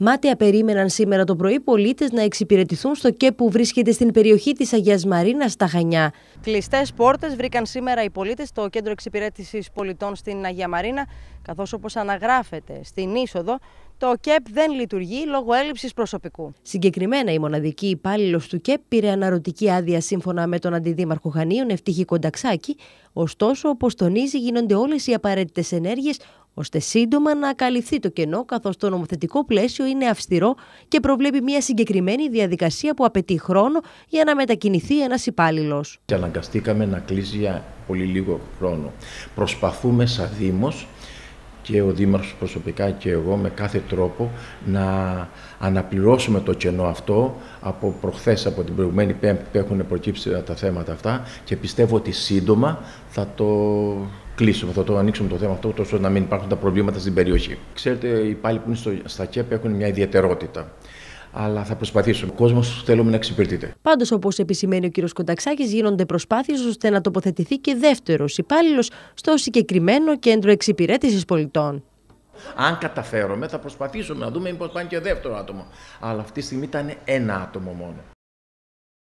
Μάταια περίμεναν σήμερα το πρωί πολίτες να εξυπηρετηθούν στο ΚΕΠ που βρίσκεται στην περιοχή της Αγίας Μαρίνας στα Χανιά. Κλειστές πόρτες βρήκαν σήμερα οι πολίτες στο κέντρο εξυπηρέτησης πολιτών στην Αγία Μαρίνα, καθώς όπως αναγράφεται στην είσοδο, το ΚΕΠ δεν λειτουργεί λόγω έλλειψης προσωπικού. Συγκεκριμένα, η μοναδική υπάλληλος του ΚΕΠ πήρε αναρωτική άδεια σύμφωνα με τον αντιδήμαρχο Χανίων Ευτυχή Κονταξάκη. Ωστόσο, όπως τονίζει, γίνονται όλες οι απαραίτητες ενέργειες ώστε σύντομα να καλυφθεί το κενό, καθώς το νομοθετικό πλαίσιο είναι αυστηρό και προβλέπει μια συγκεκριμένη διαδικασία που απαιτεί χρόνο για να μετακινηθεί ένας υπάλληλος. Και αναγκαστήκαμε να κλείσει για πολύ λίγο χρόνο. Προσπαθούμε σαν Δήμος και ο Δήμαρχος προσωπικά και εγώ με κάθε τρόπο να αναπληρώσουμε το κενό αυτό από προχθές, από την προηγουμένη Πέμπτη που έχουν προκύψει τα θέματα αυτά και πιστεύω ότι σύντομα θα το κλείσουμε, θα το ανοίξουμε το θέμα αυτό, τόσο να μην υπάρχουν τα προβλήματα στην περιοχή. Ξέρετε, οι υπάλληλοι που είναι στο, στα ΚΕΠ έχουν μια ιδιαιτερότητα αλλά θα προσπαθήσουμε. Ο κόσμος θέλουμε να εξυπηρετείται. Πάντως, όπως επισημαίνει ο κ. Κονταξάκης, γίνονται προσπάθειες ώστε να τοποθετηθεί και δεύτερος υπάλληλος στο συγκεκριμένο κέντρο εξυπηρέτησης πολιτών. Αν καταφέρομαι, θα προσπαθήσουμε να δούμε μήπως πάνε και δεύτερο άτομο. Αλλά αυτή τη στιγμή ήταν ένα άτομο μόνο.